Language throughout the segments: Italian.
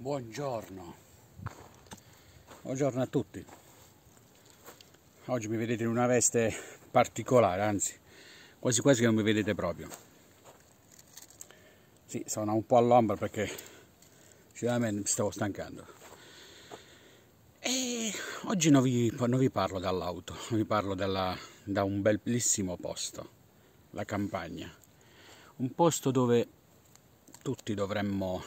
Buongiorno. Buongiorno a tutti. Oggi mi vedete in una veste particolare, anzi, quasi quasi che non mi vedete proprio. Sì, sono un po' all'ombra perché sinceramente mi stavo stancando. E oggi non vi, non vi parlo dall'auto, vi parlo dalla, da un bellissimo posto, la campagna. Un posto dove tutti dovremmo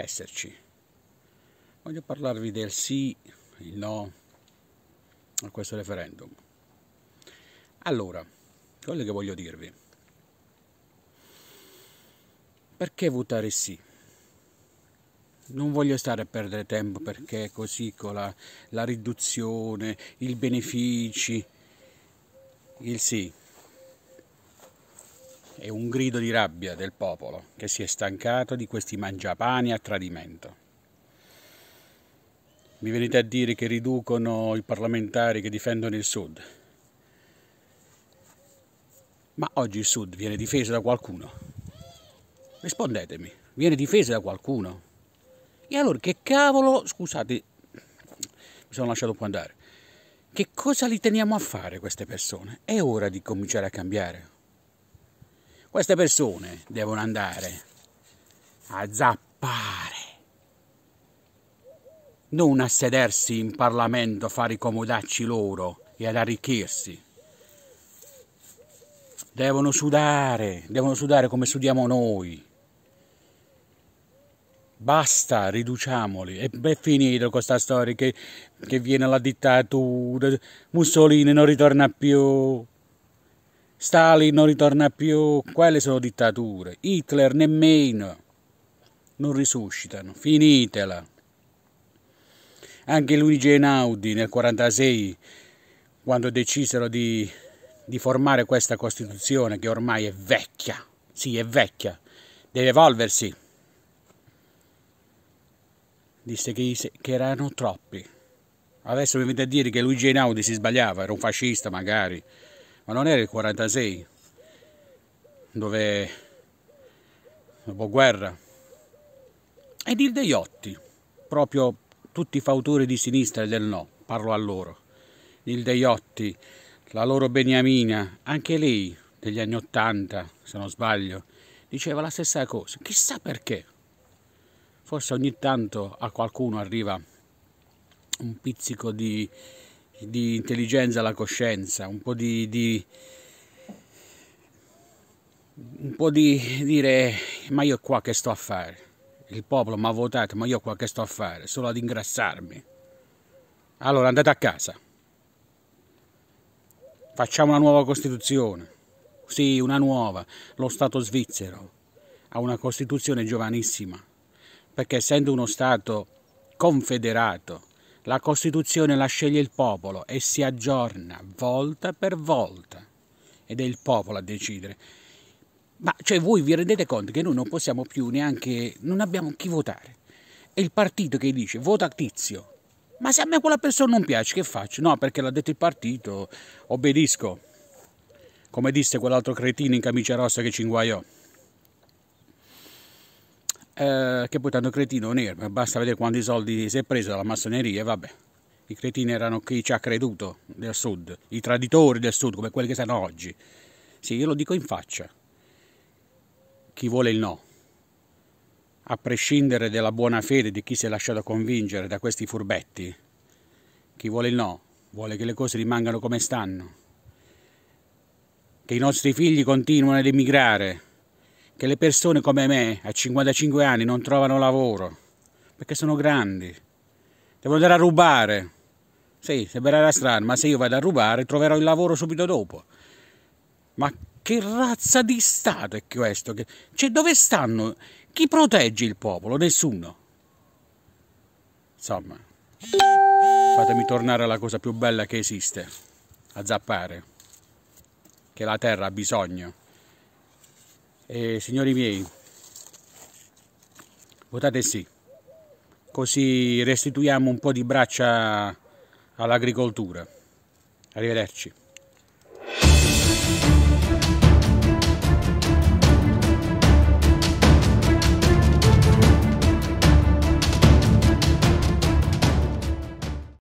esserci. Voglio parlarvi del sì, il no a questo referendum. Allora, quello che voglio dirvi. Perché votare sì? non voglio stare a perdere tempo perché così con la, la riduzione, i benefici, il sì, è un grido di rabbia del popolo che si è stancato di questi mangiapani a tradimento. Mi venite a dire che riducono i parlamentari che difendono il Sud. Ma oggi il Sud viene difeso da qualcuno? Rispondetemi, viene difeso da qualcuno? E allora che cavolo, scusate, mi sono lasciato un po' andare, che cosa li teniamo a fare queste persone? È ora di cominciare a cambiare. Queste persone devono andare a zappare, non a sedersi in Parlamento a fare i comodacci loro e ad arricchirsi. Devono sudare, devono sudare come sudiamo noi. Basta, riduciamoli. E è finito questa storia che, che viene la dittatura. Mussolini non ritorna più. Stalin non ritorna più, quelle sono dittature, Hitler nemmeno, non risuscitano, finitela. Anche Luigi Einaudi nel 1946, quando decisero di, di formare questa Costituzione che ormai è vecchia, sì è vecchia, deve evolversi, disse che, che erano troppi. Adesso mi viene a dire che Luigi Einaudi si sbagliava, era un fascista magari, ma non era il 46 dove dopo guerra ed il Deiotti proprio tutti i fautori di sinistra e del no parlo a loro il Deiotti la loro Beniamina anche lei degli anni 80 se non sbaglio diceva la stessa cosa chissà perché forse ogni tanto a qualcuno arriva un pizzico di, di intelligenza alla coscienza, un po' di, di un po' di dire ma io qua che sto a fare? Il popolo mi ha votato, ma io qua che sto a fare? Solo ad ingrassarmi. Allora andate a casa. Facciamo una nuova Costituzione. Sì, una nuova. Lo Stato svizzero ha una Costituzione giovanissima, perché essendo uno Stato confederato, la Costituzione la sceglie il popolo e si aggiorna volta per volta ed è il popolo a decidere. Ma cioè voi vi rendete conto che noi non possiamo più neanche, non abbiamo chi votare. È il partito che dice vota Tizio. Ma se a me quella persona non piace, che faccio? No, perché l'ha detto il partito, obbedisco. Come disse quell'altro cretino in camicia rossa che ci inguaiò. Eh, che poi tanto cretino nero, basta vedere quanti soldi si è preso dalla massoneria, e vabbè. I cretini erano chi ci ha creduto del sud, i traditori del sud come quelli che stanno oggi. Sì, io lo dico in faccia. Chi vuole il no, a prescindere dalla buona fede di chi si è lasciato convincere da questi furbetti, chi vuole il no vuole che le cose rimangano come stanno, che i nostri figli continuino ad emigrare che le persone come me a 55 anni non trovano lavoro perché sono grandi, devono andare a rubare. Sì, sembrerà strano, ma se io vado a rubare troverò il lavoro subito dopo. Ma che razza di Stato è questo? Cioè, dove stanno? Chi protegge il popolo? Nessuno. Insomma, fatemi tornare alla cosa più bella che esiste, a zappare, che la terra ha bisogno. Eh, signori miei, votate sì, così restituiamo un po' di braccia all'agricoltura. Arrivederci.